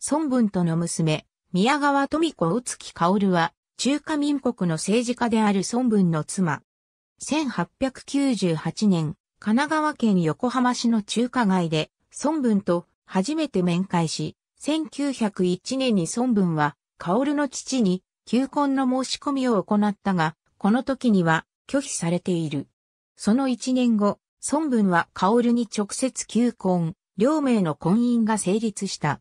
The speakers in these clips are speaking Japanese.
孫文との娘、宮川富子宇月薫は、中華民国の政治家である孫文の妻。1898年、神奈川県横浜市の中華街で、孫文と初めて面会し、1901年に孫文は、薫の父に求婚の申し込みを行ったが、この時には拒否されている。その1年後、孫文は薫に直接求婚、両名の婚姻が成立した。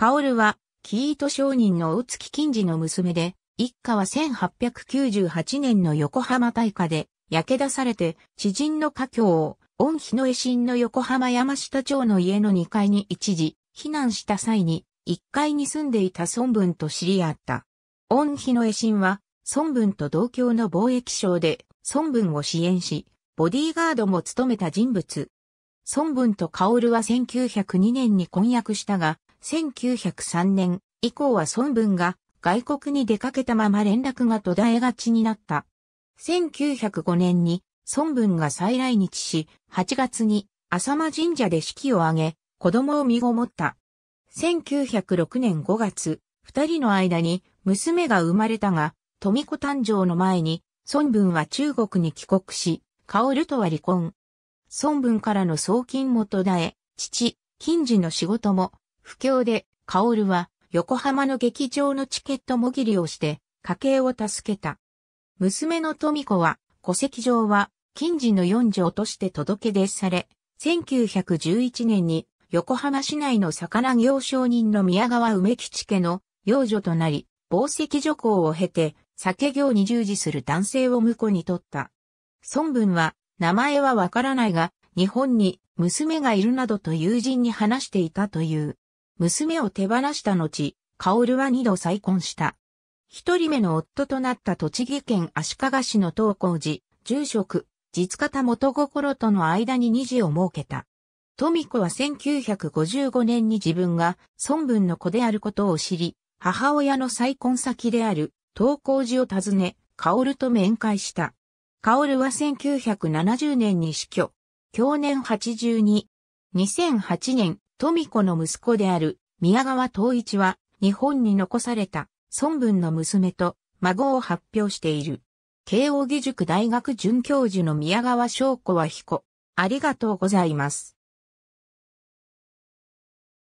カオルは、キート商人の大月金次の娘で、一家は1898年の横浜大火で、焼け出されて、知人の家境を、恩日の衛神の横浜山下町の家の2階に一時、避難した際に、1階に住んでいた孫文と知り合った。恩日の衛神は、孫文と同郷の貿易商で、孫文を支援し、ボディーガードも務めた人物。孫文と薫は1902年に婚約したが、1903年以降は孫文が外国に出かけたまま連絡が途絶えがちになった。1905年に孫文が再来日し、8月に浅間神社で式を挙げ、子供を身ごもった。1906年5月、二人の間に娘が生まれたが、富子誕生の前に、孫文は中国に帰国し、薫とは離婚。孫文からの送金も途絶え、父、金次の仕事も、不況で、薫は、横浜の劇場のチケットもぎりをして、家計を助けた。娘の富子は、戸籍上は、金次の四条として届け出され、1911年に、横浜市内の魚行商人の宮川梅吉家の養女となり、宝石女行を経て、酒業に従事する男性を婿に取った。孫文は、名前はわからないが、日本に娘がいるなどと友人に話していたという。娘を手放した後、カオルは二度再婚した。一人目の夫となった栃木県足利市の東光寺、住職、実方元心との間に二次を設けた。富子は1955年に自分が孫文の子であることを知り、母親の再婚先である東光寺を訪ね、カオルと面会した。カオルは1970年に死去。去年82。2008年、富子の息子である宮川東一は日本に残された孫文の娘と孫を発表している。慶應義塾大学准教授の宮川翔子は彦。ありがとうございます。